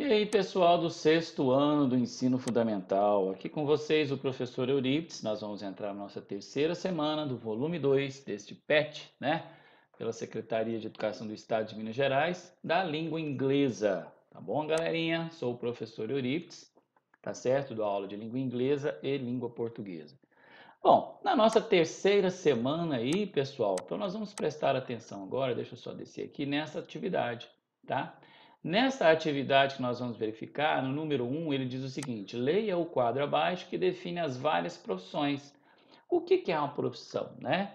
E aí, pessoal do sexto ano do ensino fundamental, aqui com vocês o professor Euripides. Nós vamos entrar na nossa terceira semana do volume 2 deste PET, né? Pela Secretaria de Educação do Estado de Minas Gerais, da língua inglesa. Tá bom, galerinha? Sou o professor Euripides, tá certo? Do aula de língua inglesa e língua portuguesa. Bom, na nossa terceira semana aí, pessoal, então nós vamos prestar atenção agora, deixa eu só descer aqui nessa atividade, tá? Tá? Nesta atividade que nós vamos verificar, no número 1, ele diz o seguinte: leia o quadro abaixo que define as várias profissões. O que, que é uma profissão, né?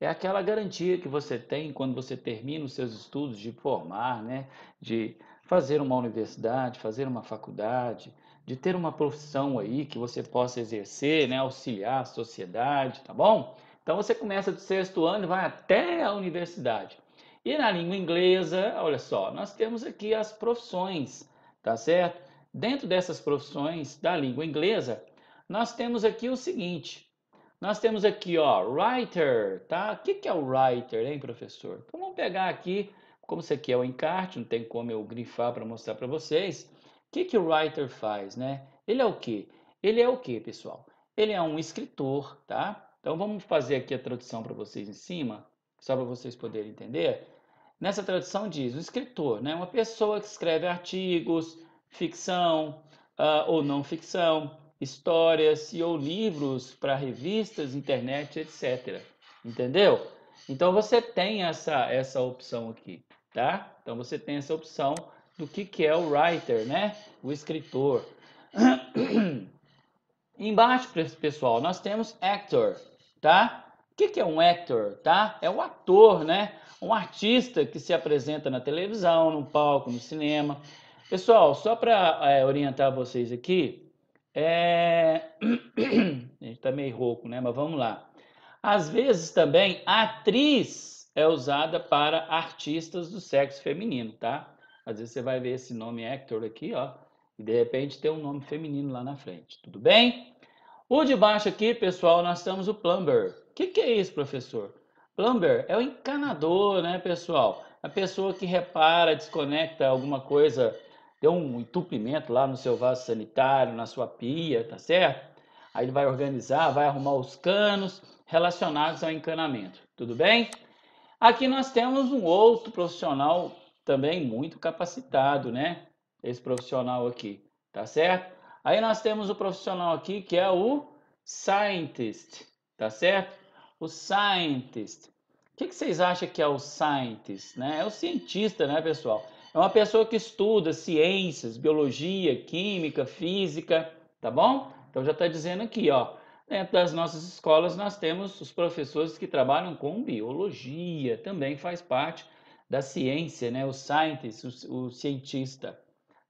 É aquela garantia que você tem quando você termina os seus estudos de formar, né? De fazer uma universidade, fazer uma faculdade, de ter uma profissão aí que você possa exercer, né? Auxiliar a sociedade, tá bom? Então você começa do sexto ano e vai até a universidade. E na língua inglesa, olha só, nós temos aqui as profissões, tá certo? Dentro dessas profissões da língua inglesa, nós temos aqui o seguinte. Nós temos aqui, ó, writer, tá? O que, que é o writer, hein, professor? Então, vamos pegar aqui, como isso aqui é o encarte, não tem como eu grifar para mostrar para vocês. O que, que o writer faz, né? Ele é o quê? Ele é o quê, pessoal? Ele é um escritor, tá? Então, vamos fazer aqui a tradução para vocês em cima, só para vocês poderem entender. Nessa tradução diz o escritor, né? Uma pessoa que escreve artigos, ficção uh, ou não ficção, histórias e ou livros para revistas, internet, etc. Entendeu? Então você tem essa essa opção aqui, tá? Então você tem essa opção do que que é o writer, né? O escritor. Embaixo, pessoal, nós temos actor, tá? O que, que é um actor, tá? É o um ator, né? Um artista que se apresenta na televisão, no palco, no cinema. Pessoal, só para é, orientar vocês aqui, é... a gente tá meio rouco, né? Mas vamos lá. Às vezes também atriz é usada para artistas do sexo feminino, tá? Às vezes você vai ver esse nome actor aqui, ó, e de repente tem um nome feminino lá na frente. Tudo bem? O de baixo aqui, pessoal, nós temos o plumber. O que, que, é isso, professor? Plumber é o encanador, né, pessoal? A pessoa que repara, desconecta alguma coisa, deu um entupimento lá no seu vaso sanitário, na sua pia, tá certo? Aí ele vai organizar, vai arrumar os canos relacionados ao encanamento, tudo bem? Aqui nós temos um outro profissional também muito capacitado, né? Esse profissional aqui, tá certo? Aí nós temos o profissional aqui que é o scientist, tá certo? O scientist. O que, vocês acham que é o scientist? Né? É o cientista, né, pessoal? É uma pessoa que estuda ciências, biologia, química, física, tá bom? Então já está dizendo aqui, ó. Dentro das nossas escolas nós temos os professores que trabalham com biologia, também faz parte da ciência, né? O scientist, o, o cientista,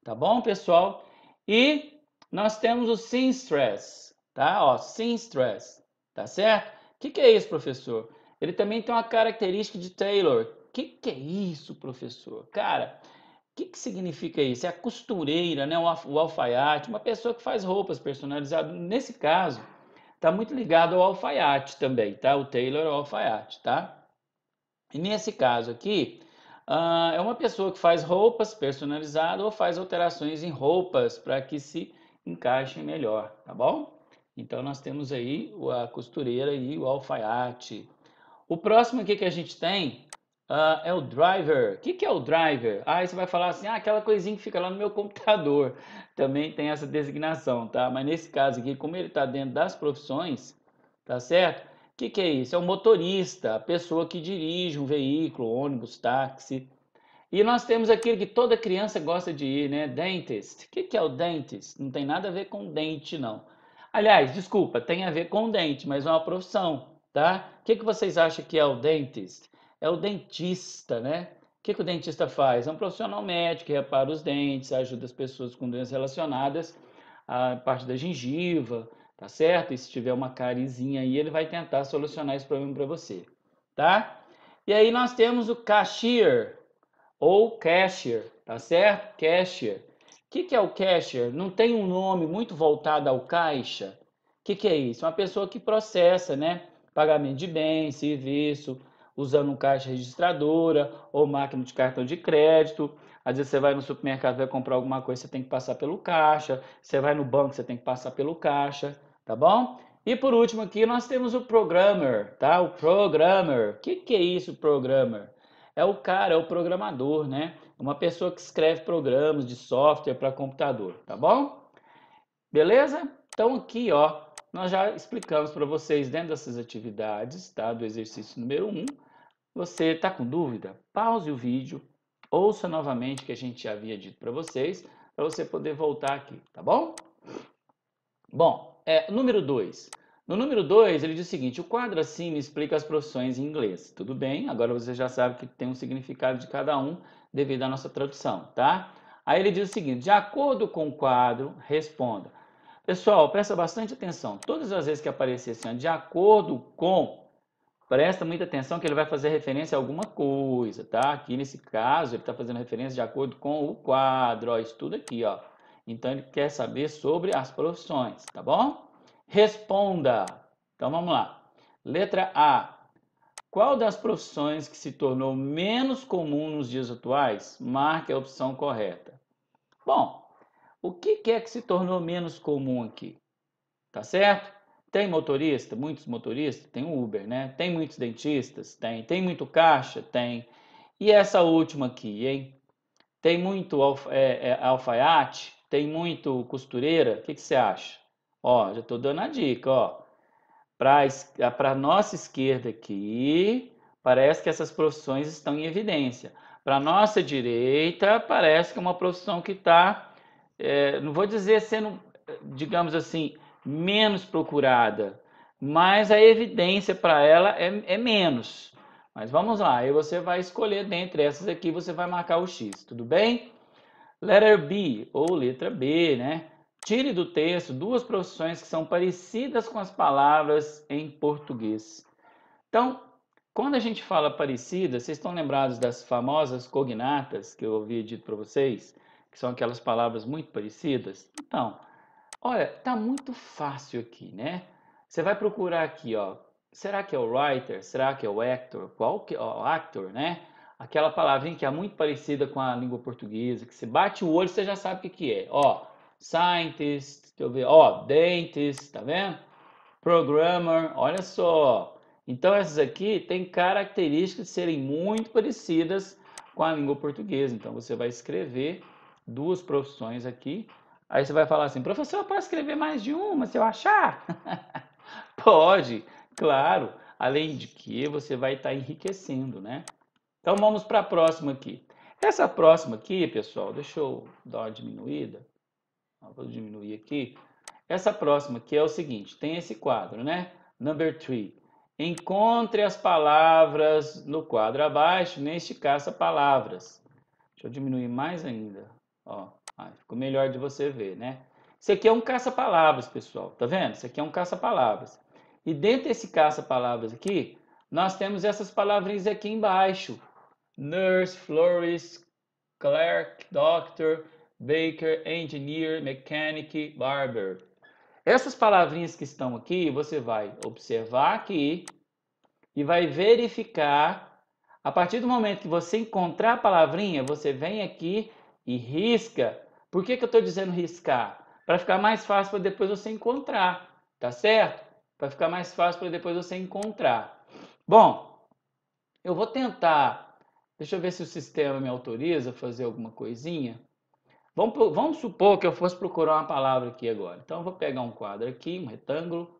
tá bom, pessoal? E nós temos o sin stress, tá? Ó, sin stress, tá certo? O que, que, é isso, professor? Ele também tem uma característica de Taylor. O que, que, é isso, professor? Cara, o que, que, significa isso? É a costureira, né? o alfaiate, uma pessoa que faz roupas personalizadas. Nesse caso, está muito ligado ao alfaiate também, tá? O Taylor é o alfaiate, tá? E nesse caso aqui, uh, é uma pessoa que faz roupas personalizadas ou faz alterações em roupas para que se encaixem melhor, tá bom? Então, nós temos aí a costureira e o alfaiate. O próximo aqui que a gente tem uh, é o driver. O que, que é o driver? Ah, você vai falar assim, ah, aquela coisinha que fica lá no meu computador. Também tem essa designação, tá? Mas nesse caso aqui, como ele está dentro das profissões, tá certo? O que, que é isso? É o motorista, a pessoa que dirige um veículo, ônibus, táxi, e nós temos aquilo que toda criança gosta de ir, né? Dentist. O que é o dentist? Não tem nada a ver com dente, não. Aliás, desculpa, tem a ver com dente, mas é uma profissão, tá? O que, vocês acham que é o dentist? É o dentista, né? O que, o dentista faz? É um profissional médico que repara os dentes, ajuda as pessoas com doenças relacionadas à parte da gengiva, tá certo? E se tiver uma carizinha aí, ele vai tentar solucionar esse problema para você, tá? E aí nós temos o cashier, ou cashier, tá certo? Cashier. O que, que é o cashier? Não tem um nome muito voltado ao caixa? O que, que é isso? Uma pessoa que processa, né? Pagamento de bens, serviço, usando um caixa registradora ou máquina de cartão de crédito. Às vezes você vai no supermercado, vai comprar alguma coisa, você tem que passar pelo caixa. Você vai no banco, você tem que passar pelo caixa, tá bom? E por último aqui, nós temos o programmer, tá? O programmer. O que, que é isso, programmer? é o cara, é o programador, né? Uma pessoa que escreve programas de software para computador, tá bom? Beleza? Então aqui, ó, nós já explicamos para vocês dentro dessas atividades, tá? Do exercício número 1. Um. Você está com dúvida? Pause o vídeo, ouça novamente o que a gente já havia dito para vocês, para você poder voltar aqui, tá bom? Bom, é, número 2. No número 2, ele diz o seguinte: o quadro acima explica as profissões em inglês. Tudo bem, agora você já sabe que tem um significado de cada um devido à nossa tradução, tá? Aí ele diz o seguinte: de acordo com o quadro, responda. Pessoal, presta bastante atenção. Todas as vezes que aparecer assim, de acordo com, presta muita atenção que ele vai fazer referência a alguma coisa, tá? Aqui nesse caso, ele está fazendo referência de acordo com o quadro, ó, isso tudo aqui, ó. Então ele quer saber sobre as profissões, tá bom? Responda. Então vamos lá. Letra A. Qual das profissões que se tornou menos comum nos dias atuais Marque a opção correta? Bom, o que é que se tornou menos comum aqui? Tá certo? Tem motorista, muitos motoristas, tem Uber, né? Tem muitos dentistas, tem, tem muito caixa, tem. E essa última aqui, hein? Tem muito é, é, alfaiate, tem muito costureira. O que, que você acha? Ó, já estou dando a dica, ó. Para a nossa esquerda aqui, parece que essas profissões estão em evidência. Para nossa direita, parece que é uma profissão que está, é, não vou dizer sendo, digamos assim, menos procurada, mas a evidência para ela é, é menos. Mas vamos lá, aí você vai escolher dentre essas aqui, você vai marcar o X, tudo bem? Letter B, ou letra B, né? Tire do texto duas profissões que são parecidas com as palavras em português. Então, quando a gente fala parecida, vocês estão lembrados das famosas cognatas que eu havia dito para vocês, que são aquelas palavras muito parecidas? Então, olha, tá muito fácil aqui, né? Você vai procurar aqui, ó. Será que é o writer? Será que é o actor? Qual que é o actor, né? Aquela palavrinha que é muito parecida com a língua portuguesa, que você bate o olho, você já sabe o que é. Ó, scientist, deixa eu ver, ó, dentist, tá vendo? Programmer, olha só. Então essas aqui têm características de serem muito parecidas com a língua portuguesa. Então você vai escrever duas profissões aqui. Aí você vai falar assim, professor, eu posso escrever mais de uma se eu achar? Pode, claro. Além de que você vai estar tá enriquecendo, né? Então vamos para a próxima aqui. Essa próxima aqui, pessoal, deixa eu dar uma diminuída. Vou diminuir aqui. Essa próxima que é o seguinte, tem esse quadro, né? Number three. Encontre as palavras no quadro abaixo, neste caça-palavras. Deixa eu diminuir mais ainda. Ó, aí ficou melhor de você ver, né? Isso aqui é um caça-palavras, pessoal. Tá vendo? Isso aqui é um caça-palavras. E dentro desse caça-palavras aqui, nós temos essas palavrinhas aqui embaixo. Nurse, florist, clerk, doctor baker, engineer, mechanic, barber. Essas palavrinhas que estão aqui, você vai observar aqui e vai verificar. A partir do momento que você encontrar a palavrinha, você vem aqui e risca. Por que, que eu estou dizendo riscar? Para ficar mais fácil para depois você encontrar, tá certo? Para ficar mais fácil para depois você encontrar. Bom, eu vou tentar. Deixa eu ver se o sistema me autoriza a fazer alguma coisinha. Vamos, vamos supor que eu fosse procurar uma palavra aqui agora. Então, eu vou pegar um quadro aqui, um retângulo.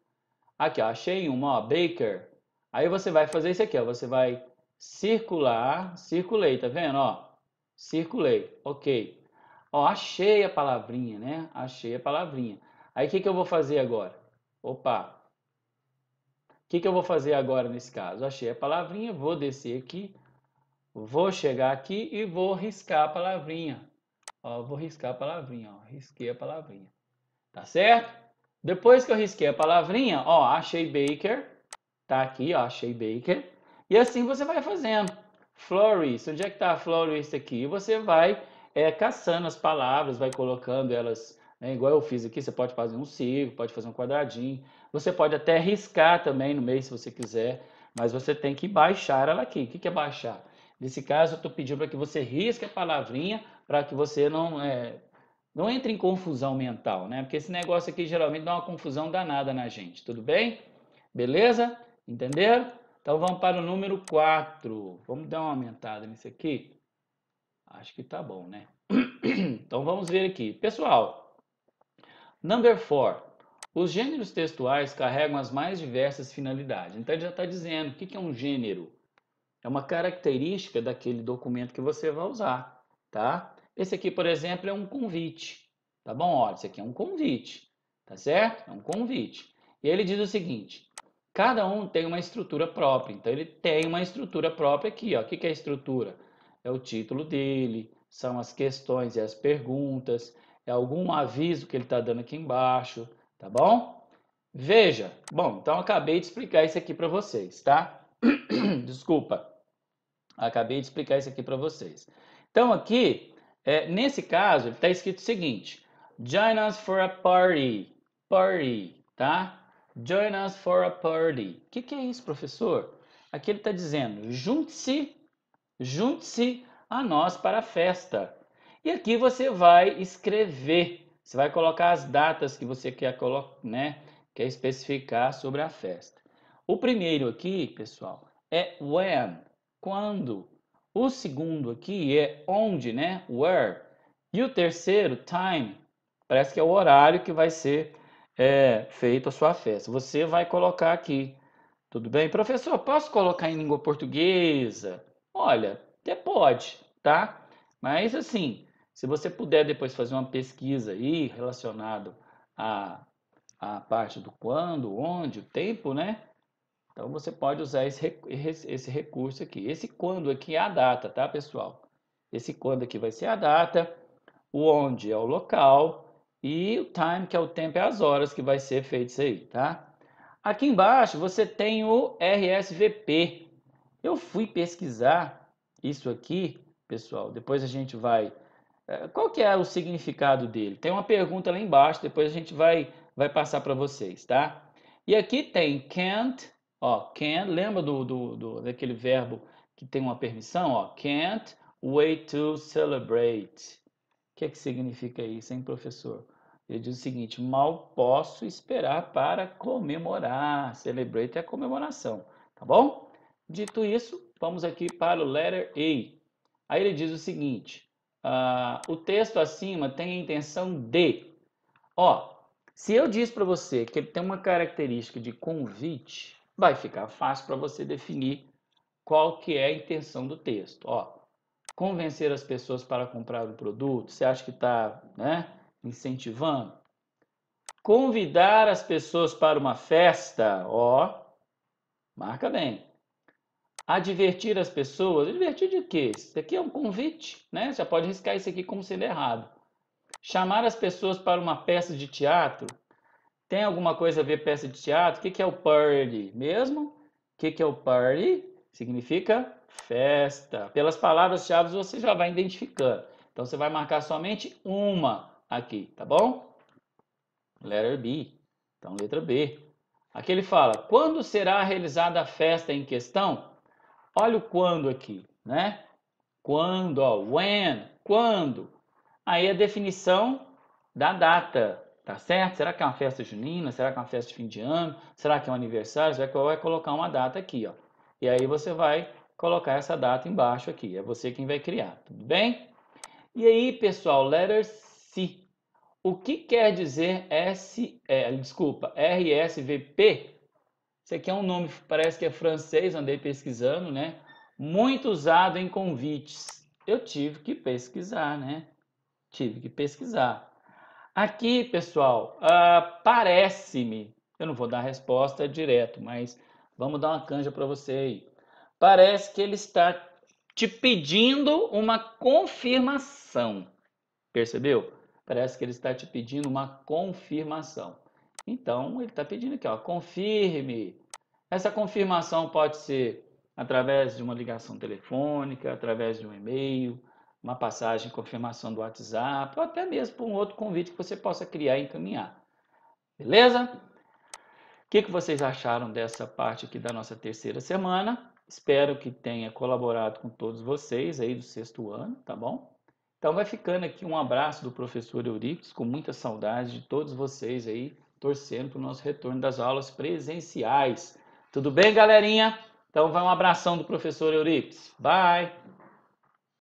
Aqui, ó, achei uma, ó, Baker. Aí você vai fazer isso aqui, ó. Você vai circular, circulei, tá vendo? Ó, circulei, ok. Ó, achei a palavrinha, né? Achei a palavrinha. Aí, o que, que eu vou fazer agora? Opa! O que, que eu vou fazer agora nesse caso? Achei a palavrinha, vou descer aqui, vou chegar aqui e vou riscar a palavrinha. Ó, vou riscar a palavrinha, ó, risquei a palavrinha. Tá certo? Depois que eu risquei a palavrinha, ó, achei Baker. Tá aqui, ó, achei Baker. E assim você vai fazendo. Florist, onde é que tá a florist aqui? Você vai é, caçando as palavras, vai colocando elas, né, igual eu fiz aqui, você pode fazer um círculo, pode fazer um quadradinho. Você pode até riscar também no meio, se você quiser. Mas você tem que baixar ela aqui. O que é baixar? Nesse caso, eu estou pedindo para que você risque a palavrinha para que você não, é, não entre em confusão mental, né? Porque esse negócio aqui geralmente dá uma confusão danada na gente, tudo bem? Beleza? Entenderam? Então vamos para o número 4. Vamos dar uma aumentada nesse aqui. Acho que tá bom, né? então vamos ver aqui. Pessoal, number 4. Os gêneros textuais carregam as mais diversas finalidades. Então ele já está dizendo o que é um gênero. É uma característica daquele documento que você vai usar, tá? Esse aqui, por exemplo, é um convite, tá bom? Olha, isso aqui é um convite, tá certo? É um convite. E ele diz o seguinte, cada um tem uma estrutura própria. Então, ele tem uma estrutura própria aqui, ó. O que, é a estrutura? É o título dele, são as questões e as perguntas, é algum aviso que ele está dando aqui embaixo, tá bom? Veja, bom, então acabei de explicar isso aqui para vocês, tá? Desculpa. Acabei de explicar isso aqui para vocês. Então, aqui, é, nesse caso, está escrito o seguinte: Join us for a party. Party, tá? Join us for a party. O que, que é isso, professor? Aqui ele está dizendo: junte-se, junte-se a nós para a festa. E aqui você vai escrever, você vai colocar as datas que você quer, né, quer especificar sobre a festa. O primeiro aqui, pessoal, é when, quando. O segundo aqui é onde, né? Where. E o terceiro, time. Parece que é o horário que vai ser é, feito a sua festa. Você vai colocar aqui. Tudo bem? Professor, posso colocar em língua portuguesa? Olha, até pode, tá? Mas assim, se você puder depois fazer uma pesquisa aí relacionada à, a parte do quando, onde, o tempo, né? Então você pode usar esse, esse recurso aqui. Esse quando aqui é a data, tá pessoal? Esse quando aqui vai ser a data, o onde é o local e o time, que é o tempo, é as horas que vai ser feito isso aí, tá? Aqui embaixo você tem o RSVP. Eu fui pesquisar isso aqui, pessoal. Depois a gente vai... Eh, qual que é o significado dele? Tem uma pergunta lá embaixo, depois a gente vai, vai passar para vocês, tá? E aqui tem can't, Ó, can't, lembra do, do, do, daquele verbo que tem uma permissão? Ó, can't wait to celebrate. O que, é que significa isso, hein, professor? Ele diz o seguinte: mal posso esperar para comemorar. Celebrate é a comemoração, tá bom? Dito isso, vamos aqui para o letter A. Aí ele diz o seguinte: uh, o texto acima tem a intenção de. Ó, se eu disse para você que ele tem uma característica de convite, vai ficar fácil para você definir qual que é a intenção do texto. Ó, convencer as pessoas para comprar o produto, você acha que está né, incentivando? Convidar as pessoas para uma festa, ó, marca bem. Advertir as pessoas, advertir de quê? Isso aqui é um convite, né? Você já pode riscar isso aqui como sendo errado. Chamar as pessoas para uma peça de teatro, tem alguma coisa a ver peça de teatro? O que, que é o party mesmo? O que, que é o party? Significa festa. Pelas palavras-chave você já vai identificando. Então você vai marcar somente uma aqui, tá bom? Letter B. Então letra B. Aqui ele fala: quando será realizada a festa em questão? Olha o quando aqui, né? Quando, ó, when, quando. Aí a definição da data, Tá certo? Será que é uma festa junina? Será que é uma festa de fim de ano? Será que é um aniversário? Você vai colocar uma data aqui, ó. E aí você vai colocar essa data embaixo aqui. É você quem vai criar, tudo bem? E aí, pessoal, letter C. O que quer dizer S, é, desculpa, RSVP? Isso aqui é um nome, parece que é francês, andei pesquisando, né? Muito usado em convites. Eu tive que pesquisar, né? Tive que pesquisar. Aqui, pessoal, uh, parece-me, eu não vou dar a resposta direto, mas vamos dar uma canja para você aí. Parece que ele está te pedindo uma confirmação. Percebeu? Parece que ele está te pedindo uma confirmação. Então, ele está pedindo aqui, ó, confirme. Essa confirmação pode ser através de uma ligação telefônica, através de um e-mail, uma passagem, confirmação do WhatsApp, ou até mesmo para um outro convite que você possa criar e encaminhar. Beleza? O que, que vocês acharam dessa parte aqui da nossa terceira semana? Espero que tenha colaborado com todos vocês aí do sexto ano, tá bom? Então vai ficando aqui um abraço do professor Euripides, com muita saudade de todos vocês aí, torcendo para o nosso retorno das aulas presenciais. Tudo bem, galerinha? Então vai um abração do professor Euripides. Bye!